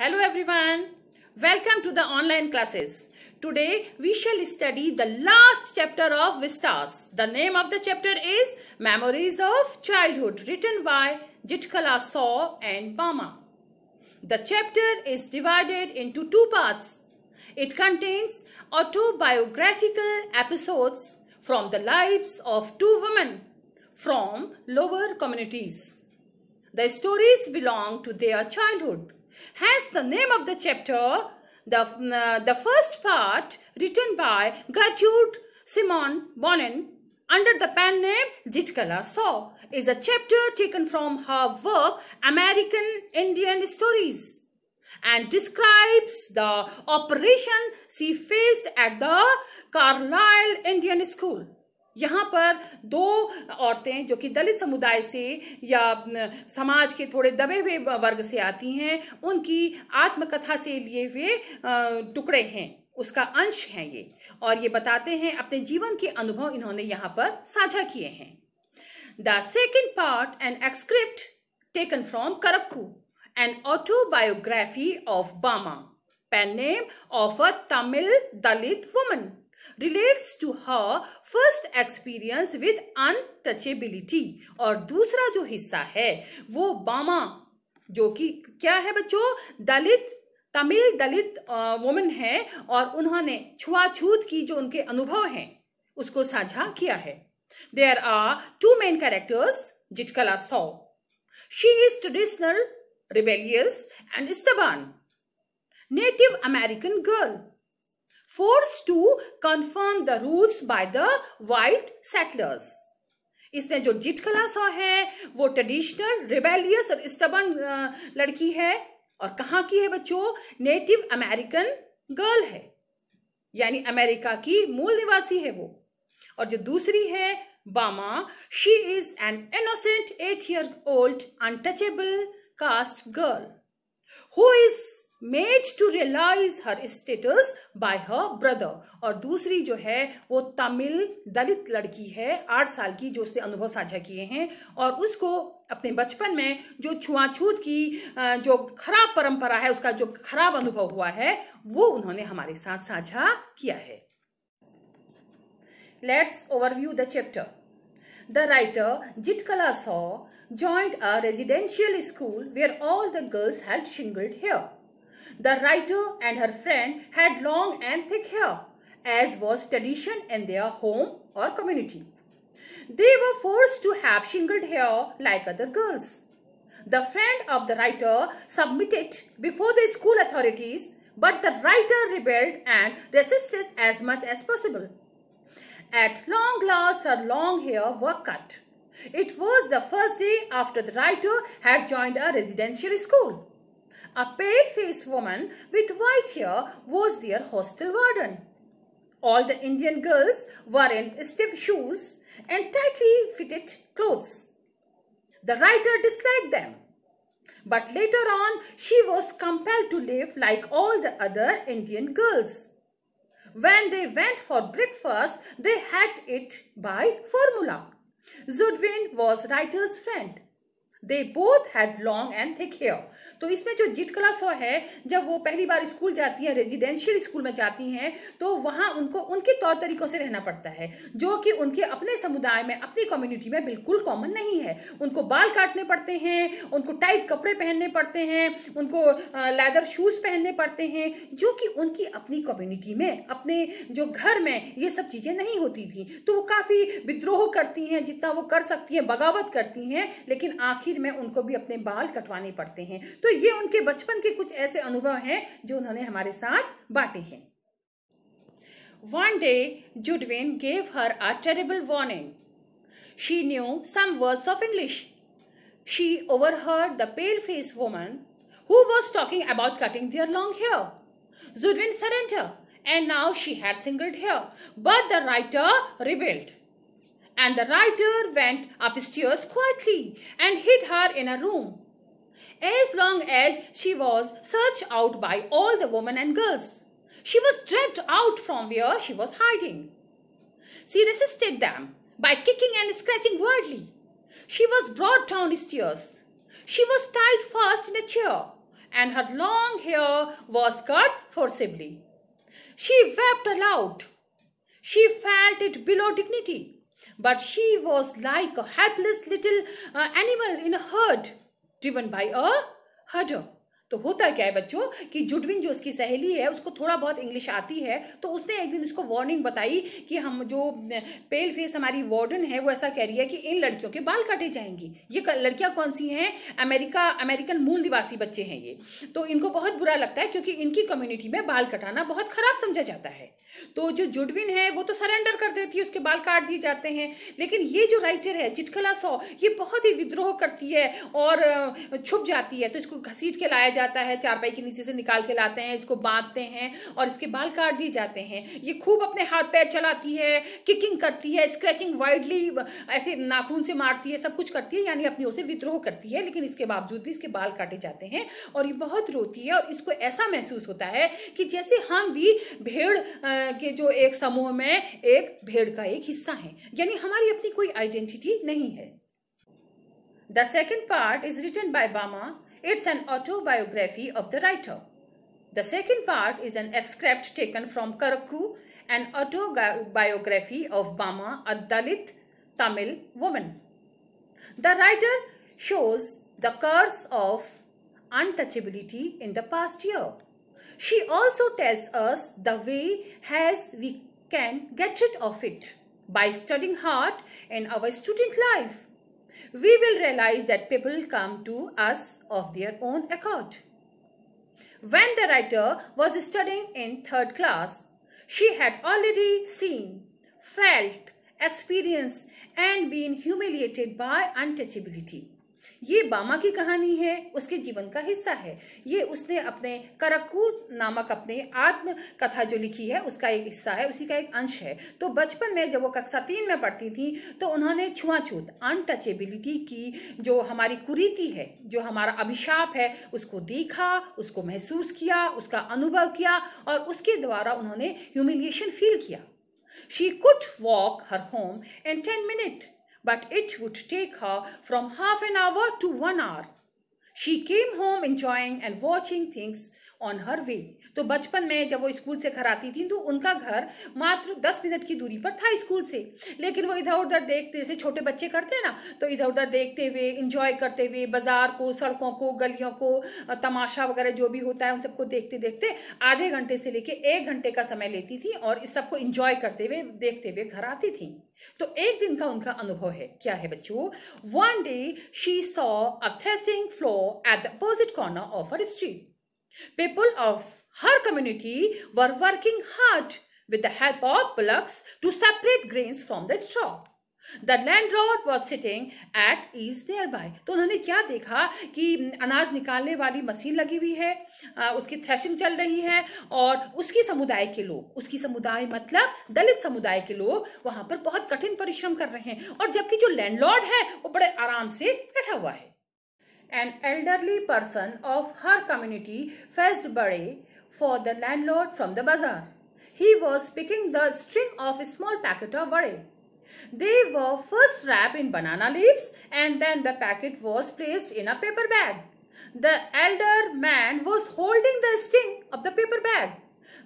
Hello everyone. Welcome to the online classes. Today we shall study the last chapter of Vistas. The name of the chapter is Memories of Childhood written by Jitkala Saw and Bama. The chapter is divided into two parts. It contains autobiographical episodes from the lives of two women from lower communities. The stories belong to their childhood Hence, the name of the chapter, the, uh, the first part written by Gertrude Simon Bonin under the pen name Jitkala Saw is a chapter taken from her work American Indian Stories and describes the operation she faced at the Carlisle Indian School. यहाँ पर दो औरतें जो कि दलित समुदाय से या समाज के थोड़े दबे हुए वर्ग से आती हैं उनकी आत्मकथा से लिए हुए टुकड़े हैं उसका अंश है ये और ये बताते हैं अपने जीवन के अनुभव इन्होंने यहाँ पर साझा किए हैं the second part and excerpt taken from Karukku an autobiography of Bama pen name of a Tamil Dalit woman relates to her first experience with untouchability और दूसरा जो हिस्सा है वो बामा जो कि क्या है बच्चों दलित तमिल दलित वुमेन है और उन्होंने छुआछूत की जो उनके अनुभव हैं उसको साझा किया है there are two main characters Zitkala Sa she is traditional rebellious and stubborn native American girl forced to confirm the rules by the white settlers इसमें जो जिट खलासा है वो ट्रेडिशनल रिबेलियस और स्टबन लड़की है और कहाँ की है बच्चों नेटिव अमेरिकन गर्ल है यानी अमेरिका की मूल निवासी है वो और जो दूसरी है Bama she is an innocent eight year old untouchable caste girl who is made to realise her status by her brother और दूसरी जो है वो तमिल दलित लड़की है आठ साल की जो उसने अनुभव साझा किए हैं और उसको अपने बचपन में जो छुआछूत की जो खराब परंपरा है उसका जो खराब अनुभव हुआ है वो उन्होंने हमारे साथ साझा किया है let's overview the chapter the writer Zitkala Sa joined a residential school where all the girls had shingled hair The writer and her friend had long and thick hair, as was tradition in their home or community. They were forced to have shingled hair like other girls. The friend of the writer submitted before the school authorities, but the writer rebelled and resisted as much as possible. At long last, her long hair were cut. It was the first day after the writer had joined a residential school. A pale-faced woman with white hair was their hostel warden. All the Indian girls were in stiff shoes and tightly fitted clothes. The writer disliked them. But later on, she was compelled to live like all the other Indian girls. When they went for breakfast, they had it by formula. Zudwin was writer's friend. They both had long and thick hair तो इसमें जो जिट सो है जब वो पहली बार school जाती है residential school में जाती हैं तो वहाँ उनको उनके तौर तरीकों से रहना पड़ता है जो कि उनके अपने समुदाय में अपनी कम्युनिटी में बिल्कुल कॉमन नहीं है उनको बाल काटने पड़ते हैं उनको टाइट कपड़े पहनने पड़ते हैं उनको लेदर शूज पहनने पड़ते हैं जो कि उनकी अपनी कम्युनिटी में अपने जो घर में ये सब चीज़ें नहीं होती थी तो वो काफ़ी विद्रोह करती हैं जितना वो कर सकती हैं बगावत करती हैं लेकिन आखिर आखिर में उनको भी अपने बाल कटवाने पड़ते हैं तो ये उनके बचपन के कुछ ऐसे अनुभव हैं जो उन्होंने हमारे साथ बांटे हैं one day Judewin gave her a terrible warning she knew some words of English she overheard the pale face woman who was talking about cutting their long hair Judewin surrender and now she had shingled hair but the writer rebelled and the writer went upstairs quietly and hid her in a room as long as she was searched out by all the women and girls. She was dragged out from where she was hiding. She resisted them by kicking and scratching wildly. She was brought downstairs. She was tied fast in a chair, and her long hair was cut forcibly. She wept aloud. She felt it below dignity but she was like a helpless little uh, animal in a herd driven by a herder. तो होता क्या है बच्चों कि जुडविन जो उसकी सहेली है उसको थोड़ा बहुत इंग्लिश आती है तो उसने एक दिन इसको वार्निंग बताई कि हम जो पेल फेस हमारी वार्डन है वो ऐसा कह रही है कि इन लड़कियों के बाल काटे जाएंगे ये लड़कियां कौन सी हैं अमेरिका अमेरिकन मूल निवासी बच्चे हैं ये तो इनको बहुत बुरा लगता है क्योंकि इनकी कम्युनिटी में बाल कटाना बहुत खराब समझा जाता है तो जो जुडविन है वो तो सरेंडर कर देती है उसके बाल काट दिए जाते हैं लेकिन ये जो राइटर है चिटकला सौ ये बहुत ही विद्रोह करती है और छुप जाती है तो इसको घसीट के लाया जाता जाता है चारपाई के नीचे से निकाल के लाते हैं इसको बांधते हैं और इसके बाल काट दिए जाते हैं ये खूब अपने हाथ पैर चलाती है किकिंग करती है स्क्रैचिंग वाइडली ऐसे नाखून से मारती है सब कुछ करती है यानी अपनी ओर से विद्रोह करती है लेकिन इसके बावजूद भी इसके बाल काटे जाते हैं और ये बहुत रोती है और इसको ऐसा महसूस होता है कि जैसे हम भी भेड़ के जो एक समूह में एक भेड़ का एक हिस्सा है यानी हमारी अपनी कोई आइडेंटिटी नहीं है the second part is written by Bama It's an autobiography of the writer. The second part is an extract taken from Karakku, an autobiography of Bama, a Dalit Tamil woman. The writer shows the curse of untouchability in the past year. She also tells us the way as we can get rid of it by studying hard in our student life we will realize that people come to us of their own accord. When the writer was studying in third class, she had already seen, felt, experienced, and been humiliated by untouchability. ये बामा की कहानी है उसके जीवन का हिस्सा है ये उसने अपने करकू नामक अपने आत्म कथा जो लिखी है उसका एक हिस्सा है उसी का एक अंश है तो बचपन में जब वो कक्षा तीन में पढ़ती थी तो उन्होंने छुआछूत अनटचेबिलिटी की जो हमारी कुरीति है जो हमारा अभिशाप है उसको देखा उसको महसूस किया उसका अनुभव किया और उसके द्वारा उन्होंने ह्यूमिलिएशन फील किया she could walk her home and ten minute but it would take her from half an hour to one hour. She came home enjoying and watching things on her way तो बचपन में जब वो school से घर आती थी तो उनका घर मात्र दस मिनट की दूरी पर था स्कूल से लेकिन वो इधर उधर देखते जैसे छोटे बच्चे करते हैं ना तो इधर उधर देखते हुए इंजॉय करते हुए बाजार को सड़कों को गलियों को तमाशा वगैरह जो भी होता है उन सबको देखते देखते आधे घंटे से लेके एक घंटे का समय लेती थी और इस सबको इंजॉय करते हुए देखते हुए घर आती थी तो एक दिन का उनका अनुभव है क्या है बच्चों one day she saw a threshing floor at the opposite corner of her street people of her community were working hard with the help of bullocks to separate grains from the straw the landlord was sitting at ease nearby तो उन्होंने क्या देखा कि अनाज निकालने वाली machine लगी हुई है उसकी थ्रेशिंग चल रही है और उसकी समुदाय के लोग उसकी समुदाय मतलब दलित समुदाय के लोग वहां पर बहुत कठिन परिश्रम कर रहे हैं और जबकि जो लैंडलॉर्ड है वो बड़े आराम से बैठा हुआ है an elderly person of her community fetched vadai for the landlord from the bazaar he was picking the string of small packet of vadai they They were first wrapped in banana leaves and then the packet was placed in a paper The elder man was holding the string of the paper bag.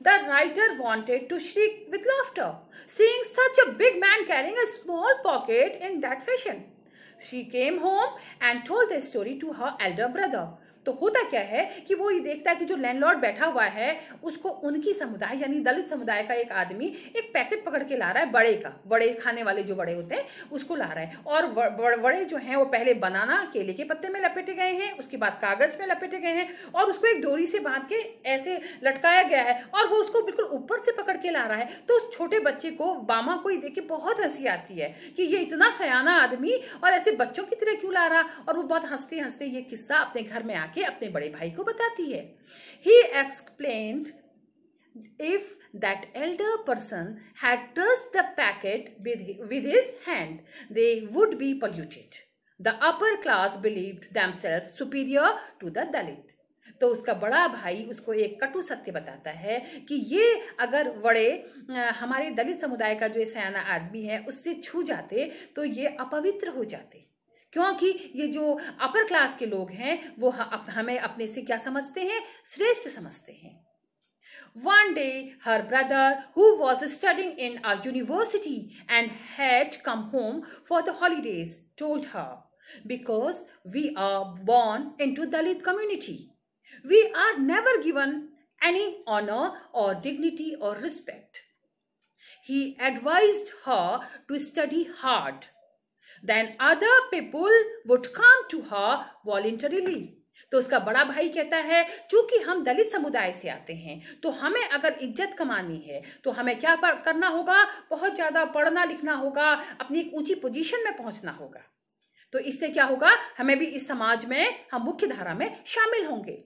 The writer wanted to shriek with laughter, seeing such a big man carrying a small pocket in that fashion. She came home and told the story to her elder brother, तो होता क्या है कि वो ये देखता है कि जो लैंडलॉर्ड बैठा हुआ है उसको उनकी समुदाय यानी दलित समुदाय का एक आदमी एक पैकेट पकड़ के ला रहा है बड़े का बड़े खाने वाले जो बड़े होते हैं उसको ला रहा है और बड़े जो हैं वो पहले बनाना केले के पत्ते में लपेटे गए हैं उसके बाद कागज में लपेटे गए हैं और उसको एक डोरी से बांध के ऐसे लटकाया गया है और वो उसको बिल्कुल ऊपर से पकड़ के ला रहा है तो उस छोटे बच्चे को बामा को ही देख के बहुत हंसी आती है कि ये इतना सयाना आदमी और ऐसे बच्चों की तरह क्यों ला रहा और वो बहुत हंसते हंसते ये किस्सा अपने घर में आके जाके अपने बड़े भाई को बताती है he explain if that elder person had packet with his hand they would be polluted the upper class believe them self superior to the Dalit तो उसका बड़ा भाई उसको एक कटु सत्य बताता है कि ये अगर बड़े हमारे दलित समुदाय का जो सयाना आदमी है उससे छू जाते तो ये अपवित्र हो जाते क्योंकि ये जो अपर क्लास के लोग हैं वो हमें अपने से क्या समझते हैं श्रेष्ठ समझते हैं one day her brother who was studying in our university and had come home for the holidays told her because we are born into Dalit community we are never given any honour or dignity or respect he advise her to study hard then other people would come to her voluntarily तो उसका बड़ा भाई कहता है चूंकि हम दलित समुदाय से आते हैं तो हमें अगर इज्जत कमानी है तो हमें क्या करना होगा बहुत ज्यादा पढ़ना लिखना होगा अपनी एक ऊंची पोजीशन में पहुंचना होगा तो इससे क्या होगा हमें भी इस समाज में हम मुख्य धारा में शामिल होंगे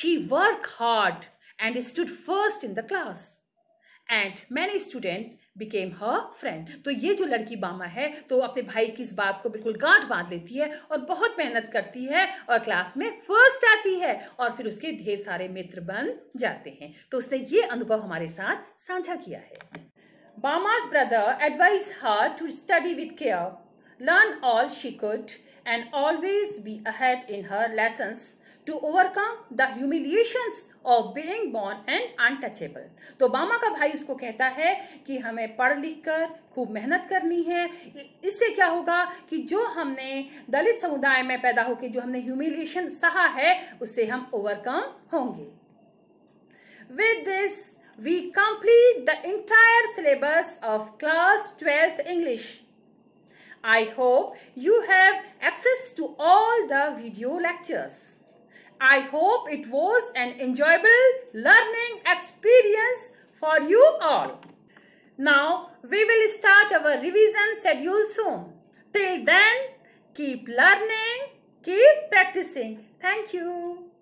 she work hard and stood first in the class and many student became her friend तो ये जो लड़की बामा है तो अपने भाई की इस बात को बिल्कुल गांठ बांध लेती है और बहुत मेहनत करती है और क्लास में फर्स्ट आती है और फिर उसके ढेर सारे मित्र बन जाते हैं तो उसने ये अनुभव हमारे साथ साझा किया है बामाज brother advise her to study with care learn all she could and always be ahead in her lessons to overcome the humiliations of being born and untouchable तो ओबामा का भाई उसको कहता है कि हमें पढ़ लिख कर खूब मेहनत करनी है इससे क्या होगा कि जो हमने दलित समुदाय में पैदा होकर जो हमने ह्यूमिलिएशन सहा है उससे हम ओवरकम होंगे with this we complete the entire syllabus of class twelfth English I hope you have access to all the video lectures I hope it was an enjoyable learning experience for you all. Now, we will start our revision schedule soon. Till then, keep learning, keep practicing. Thank you.